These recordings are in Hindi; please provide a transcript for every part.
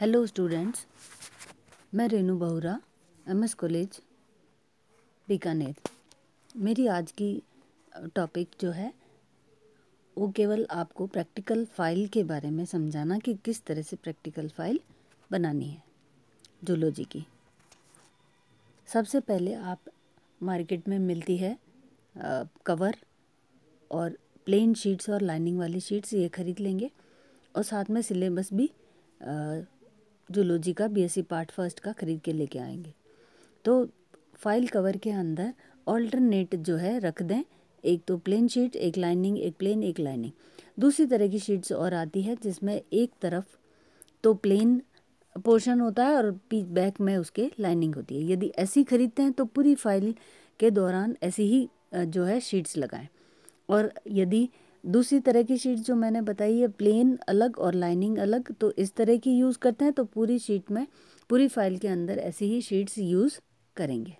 हेलो स्टूडेंट्स मैं रेनू बहुरा एमएस कॉलेज बीकानेर मेरी आज की टॉपिक जो है वो केवल आपको प्रैक्टिकल फ़ाइल के बारे में समझाना कि किस तरह से प्रैक्टिकल फ़ाइल बनानी है जूलॉजी की सबसे पहले आप मार्केट में मिलती है आ, कवर और प्लेन शीट्स और लाइनिंग वाली शीट्स ये ख़रीद लेंगे और साथ में सिलेबस भी आ, जूलॉजी का बी पार्ट फर्स्ट का ख़रीद के लेके आएंगे तो फाइल कवर के अंदर ऑल्टरनेट जो है रख दें एक तो प्लेन शीट एक लाइनिंग एक प्लेन एक लाइनिंग दूसरी तरह की शीट्स और आती है जिसमें एक तरफ तो प्लेन पोर्शन होता है और बैक में उसके लाइनिंग होती है यदि ऐसी खरीदते हैं तो पूरी फाइल के दौरान ऐसी ही जो है शीट्स लगाएं और यदि दूसरी तरह की शीट जो मैंने बताई है प्लेन अलग और लाइनिंग अलग तो इस तरह की यूज़ करते हैं तो पूरी शीट में पूरी फाइल के अंदर ऐसी ही शीट्स यूज़ करेंगे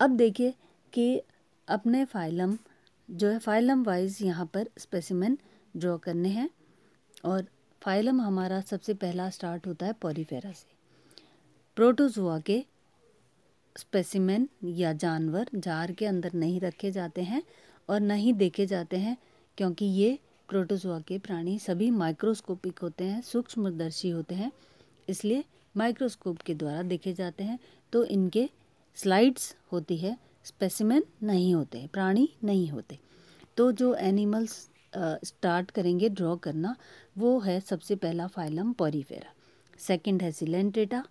अब देखिए कि अपने फाइलम जो है फाइलम वाइज यहाँ पर स्पेसिमेन ड्रॉ करने हैं और फाइलम हमारा सबसे पहला स्टार्ट होता है पॉरीफेरा से प्रोटोजुआ के स्पेसिमेन या जानवर जार के अंदर नहीं रखे जाते हैं और न ही देखे जाते हैं क्योंकि ये प्रोटोजोआ के प्राणी सभी माइक्रोस्कोपिक होते हैं सूक्ष्मदर्शी होते हैं इसलिए माइक्रोस्कोप के द्वारा देखे जाते हैं तो इनके स्लाइड्स होती है स्पेसिमेन नहीं होते प्राणी नहीं होते तो जो एनिमल्स स्टार्ट करेंगे ड्रॉ करना वो है सबसे पहला फाइलम पॉरीफेरा सेकंड है सिलेंटेटा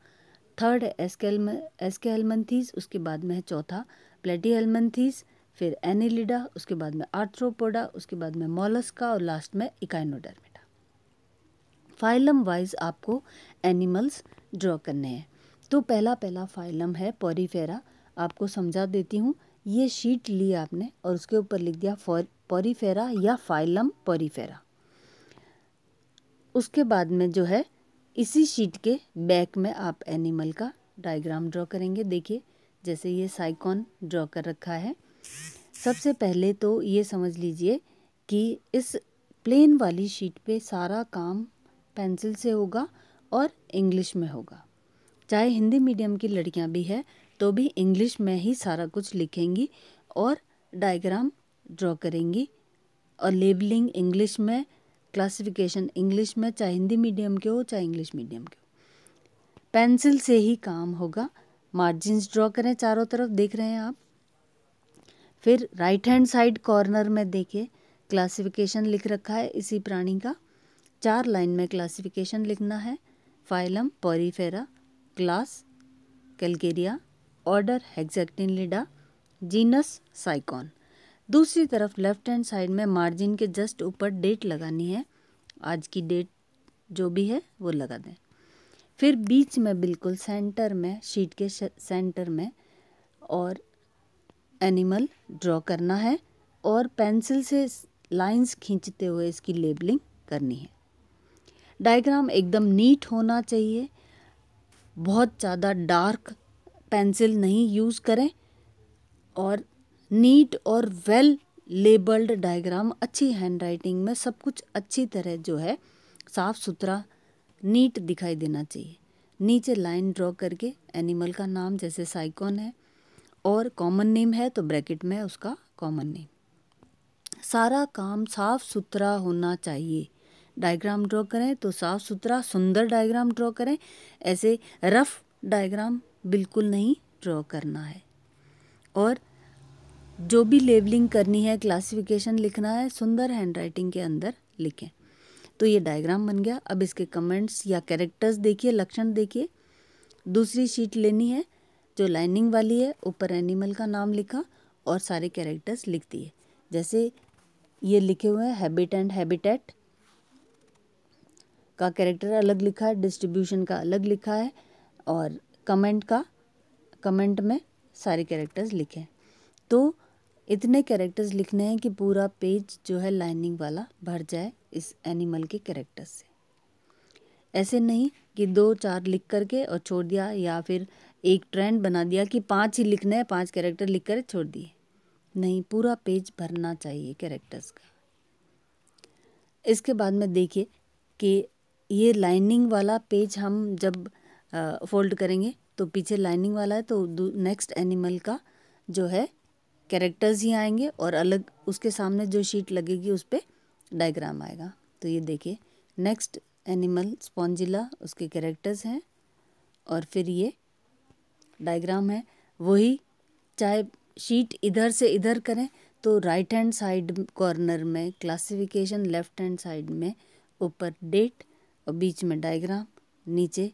थर्ड है एस्केलम एस्केलमंथीज उसके बाद में है चौथा प्लेटीहेलमंथीज फिर एनिलिडा उसके बाद में आर्थ्रोपोडा उसके बाद में मोलस्का और लास्ट में इकाइनोडर्मेटा फाइलम वाइज आपको एनिमल्स ड्रॉ करने हैं तो पहला पहला फाइलम है पॉरीफेरा आपको समझा देती हूँ ये शीट ली आपने और उसके ऊपर लिख दिया पॉरीफेरा या फाइलम पॉरीफेरा उसके बाद में जो है इसी शीट के बैक में आप एनिमल का डायग्राम ड्रॉ करेंगे देखिए जैसे ये साइकॉन ड्रॉ कर रखा है सबसे पहले तो ये समझ लीजिए कि इस प्लेन वाली शीट पे सारा काम पेंसिल से होगा और इंग्लिश में होगा चाहे हिंदी मीडियम की लड़कियां भी है तो भी इंग्लिश में ही सारा कुछ लिखेंगी और डायग्राम ड्रॉ करेंगी और लेबलिंग इंग्लिश में क्लासिफिकेशन इंग्लिश में चाहे हिंदी मीडियम के हो चाहे इंग्लिश मीडियम के हो पेंसिल से ही काम होगा मार्जिन्स ड्रॉ करें चारों तरफ देख रहे हैं आप फिर राइट हैंड साइड कॉर्नर में देखिए क्लासिफिकेशन लिख रखा है इसी प्राणी का चार लाइन में क्लासिफिकेशन लिखना है phylum Porifera class Calcarea order लिडा जीनस साइकॉन दूसरी तरफ लेफ्ट हैंड साइड में मार्जिन के जस्ट ऊपर डेट लगानी है आज की डेट जो भी है वो लगा दें फिर बीच में बिल्कुल सेंटर में शीट के सेंटर में और एनिमल ड्रॉ करना है और पेंसिल से लाइंस खींचते हुए इसकी लेबलिंग करनी है डायग्राम एकदम नीट होना चाहिए बहुत ज़्यादा डार्क पेंसिल नहीं यूज़ करें और नीट और वेल लेबल्ड डायग्राम अच्छी हैंड राइटिंग में सब कुछ अच्छी तरह जो है साफ़ सुथरा नीट दिखाई देना चाहिए नीचे लाइन ड्रॉ करके एनिमल का नाम जैसे साइकॉन है और कॉमन नेम है तो ब्रैकेट में उसका कॉमन नेम सारा काम साफ सुथरा होना चाहिए डायग्राम ड्रॉ करें तो साफ सुथरा सुंदर डायग्राम ड्रॉ करें ऐसे रफ डायग्राम बिल्कुल नहीं ड्रॉ करना है और जो भी लेबलिंग करनी है क्लासिफिकेशन लिखना है सुंदर हैंड राइटिंग के अंदर लिखें तो ये डायग्राम बन गया अब इसके कमेंट्स या कैरेक्टर्स देखिए लक्षण देखिए दूसरी शीट लेनी है जो लाइनिंग वाली है ऊपर एनिमल का नाम लिखा और सारे कैरेक्टर्स लिख दिए जैसे ये लिखे हुए हैं हैबिट एंड हैबिटेट का कैरेक्टर अलग लिखा है डिस्ट्रीब्यूशन का अलग लिखा है और कमेंट का कमेंट में सारे कैरेक्टर्स लिखे हैं तो इतने कैरेक्टर्स लिखने हैं कि पूरा पेज जो है लाइनिंग वाला भर जाए इस एनिमल के कैरेक्टर्स से ऐसे नहीं कि दो चार लिख करके और छोड़ दिया या फिर एक ट्रेंड बना दिया कि पाँच ही लिखना है पाँच कैरेक्टर लिख कर छोड़ दिए नहीं पूरा पेज भरना चाहिए कैरेक्टर्स का इसके बाद में देखिए कि ये लाइनिंग वाला पेज हम जब फोल्ड करेंगे तो पीछे लाइनिंग वाला है तो नेक्स्ट एनिमल का जो है कैरेक्टर्स ही आएंगे और अलग उसके सामने जो शीट लगेगी उस पर डायग्राम आएगा तो ये देखिए नेक्स्ट एनिमल स्पॉन्जिला उसके कैरेक्टर्स हैं और फिर ये डायग्राम है वही चाहे शीट इधर से इधर करें तो राइट हैंड साइड कॉर्नर में क्लासिफिकेशन लेफ्ट हैंड साइड में ऊपर डेट और बीच में डायग्राम नीचे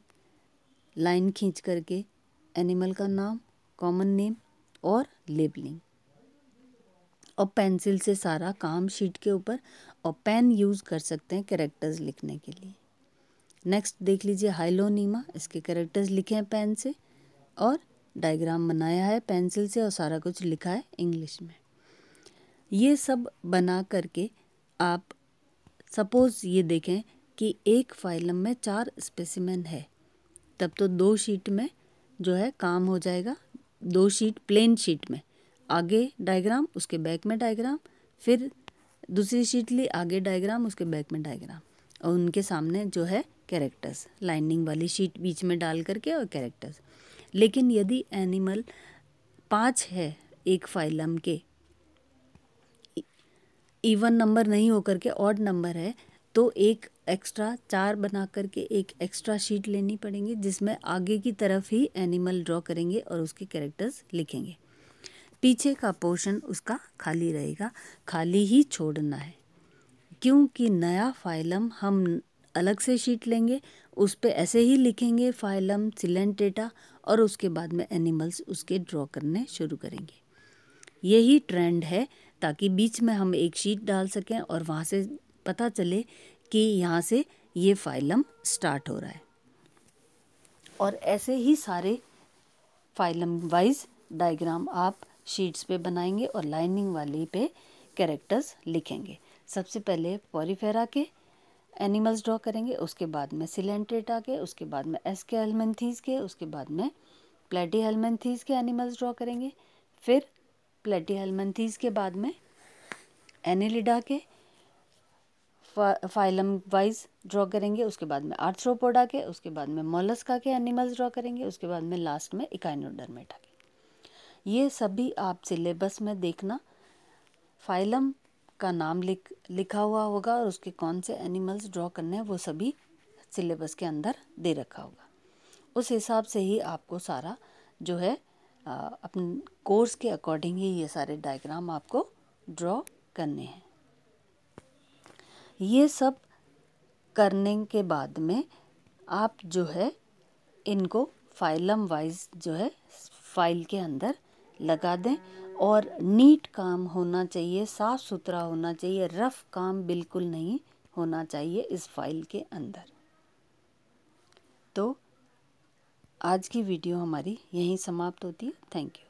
लाइन खींच करके एनिमल का नाम कॉमन नेम और लेबलिंग और पेंसिल से सारा काम शीट के ऊपर और पेन यूज़ कर सकते हैं कैरेक्टर्स लिखने के लिए नेक्स्ट देख लीजिए हाइलोनीमा इसके कैरेक्टर्स लिखे हैं पेन से और डायग्राम बनाया है पेंसिल से और सारा कुछ लिखा है इंग्लिश में ये सब बना करके आप सपोज़ ये देखें कि एक फाइलम में चार स्पेसिमेन है तब तो दो शीट में जो है काम हो जाएगा दो शीट प्लेन शीट में आगे डायग्राम उसके बैक में डायग्राम फिर दूसरी शीट ली आगे डायग्राम उसके बैक में डायग्राम और उनके सामने जो है कैरेक्टर्स लाइनिंग वाली शीट बीच में डाल करके और कैरेक्टर्स लेकिन यदि एनिमल पाँच है एक फाइलम के इवन नंबर नहीं होकर के ऑड नंबर है तो एक एक्स्ट्रा चार बना करके एक एक्स्ट्रा शीट लेनी पड़ेंगे जिसमें आगे की तरफ ही एनिमल ड्रॉ करेंगे और उसके कैरेक्टर्स लिखेंगे पीछे का पोर्शन उसका खाली रहेगा खाली ही छोड़ना है क्योंकि नया फाइलम हम अलग से शीट लेंगे उस पर ऐसे ही लिखेंगे फाइलम सिलेंटेटा और उसके बाद में एनिमल्स उसके ड्रॉ करने शुरू करेंगे यही ट्रेंड है ताकि बीच में हम एक शीट डाल सकें और वहाँ से पता चले कि यहाँ से ये फाइलम स्टार्ट हो रहा है और ऐसे ही सारे फाइलम वाइज डायग्राम आप शीट्स पे बनाएंगे और लाइनिंग वाली पे कैरेक्टर्स लिखेंगे सबसे पहले पॉरीफेरा के एनिमल्स ड्रॉ करेंगे उसके बाद में सिलेंट्रेटा के उसके बाद में एसके हेलमेंथीज के उसके बाद में प्लेटी हेलमेंथीज के एनिमल्स ड्रॉ करेंगे फिर प्लेटी हेलमेंथीज के बाद में एनिलिडा के फा फाइलम वाइज ड्रॉ करेंगे उसके बाद में आर्थ्रोपोडा के उसके बाद में मोलस्का के एनिमल्स ड्रॉ करेंगे उसके बाद में लास्ट में इकाइनोडरमेटा के ये सभी आप सिलेबस में देखना फाइलम का नाम लिख लिखा हुआ होगा और उसके कौन से एनिमल्स ड्रॉ करने हैं वो सभी सिलेबस के अंदर दे रखा होगा उस हिसाब से ही आपको सारा जो है अपने कोर्स के अकॉर्डिंग ही ये सारे डायग्राम आपको ड्रॉ करने हैं ये सब करने के बाद में आप जो है इनको फाइलम वाइज जो है फाइल के अंदर लगा दें और नीट काम होना चाहिए साफ़ सुथरा होना चाहिए रफ़ काम बिल्कुल नहीं होना चाहिए इस फाइल के अंदर तो आज की वीडियो हमारी यहीं समाप्त होती है थैंक यू